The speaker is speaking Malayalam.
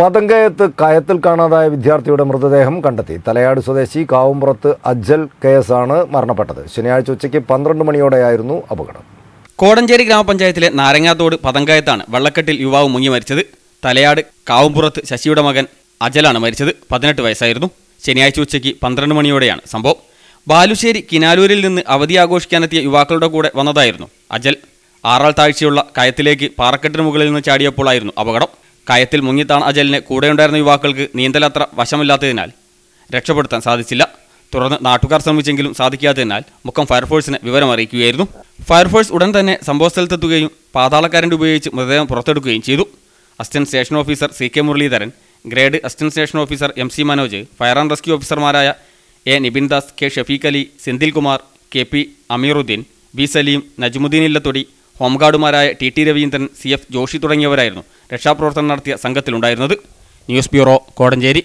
പതങ്കയത്ത് കയത്തിൽ കാണാതായ വിദ്യാർത്ഥിയുടെ മൃതദേഹം കണ്ടെത്തി തലയാട് സ്വദേശി കാവുംപുറത്ത് അജ്ജൽ കെ എസ് ആണ് മരണപ്പെട്ടത് ശനിയാഴ്ച ഉച്ചയ്ക്ക് പന്ത്രണ്ട് മണിയോടെയായിരുന്നു അപകടം കോടഞ്ചേരി ഗ്രാമപഞ്ചായത്തിലെ നാരങ്ങാത്തോട് പതങ്കയത്താണ് വെള്ളക്കെട്ടിൽ യുവാവ് മുങ്ങി മരിച്ചത് തലയാട് കാവുംപുറത്ത് ശശിയുടെ മകൻ അജലാണ് മരിച്ചത് പതിനെട്ട് വയസ്സായിരുന്നു ശനിയാഴ്ച ഉച്ചയ്ക്ക് പന്ത്രണ്ട് മണിയോടെയാണ് സംഭവം ബാലുശ്ശേരി കിനാലൂരിൽ നിന്ന് അവധി ആഘോഷിക്കാനെത്തിയ യുവാക്കളുടെ കൂടെ വന്നതായിരുന്നു അജൽ ആറാൾ താഴ്ചയുള്ള കയത്തിലേക്ക് പാറക്കെട്ടിന് മുകളിൽ നിന്ന് ചാടിയപ്പോഴായിരുന്നു അപകടം കയത്തിൽ മുങ്ങിത്താണ് അജലിനെ കൂടെയുണ്ടായിരുന്ന യുവാക്കൾക്ക് നീന്തലത്ര വശമില്ലാത്തതിനാൽ രക്ഷപ്പെടുത്താൻ സാധിച്ചില്ല തുടർന്ന് നാട്ടുകാർ ശ്രമിച്ചെങ്കിലും സാധിക്കാത്തതിനാൽ മുഖം വിവരം വിവരമറിയിക്കുകയായിരുന്നു ഫയർഫോഴ്സ് ഉടൻ തന്നെ സംഭവസ്ഥലത്തെത്തുകയും പാതാളക്കാരൻ്റെ ഉപയോഗിച്ച് മൃതദേഹം പുറത്തെടുക്കുകയും ചെയ്തു assistant station officer C K Muraleedharan grade assistant station officer M C Manoj fire and rescue ഓഫീസർമാരായ A Nibin Das K Shafeeq Ali Senthil Kumar K P Ameeruddin B Saleem Najmuddin Illathodi ഹോംഗാർഡുമാരായ T T Raveendran C F Joshi തുടങ്ങിയവരായിരുന്നു രക്ഷാപ്രവർത്തനം നടത്തിയ സംഘത്തിലുണ്ടായിരുന്നത് ന്യൂസ് ബ്യൂറോ കോടഞ്ചേരി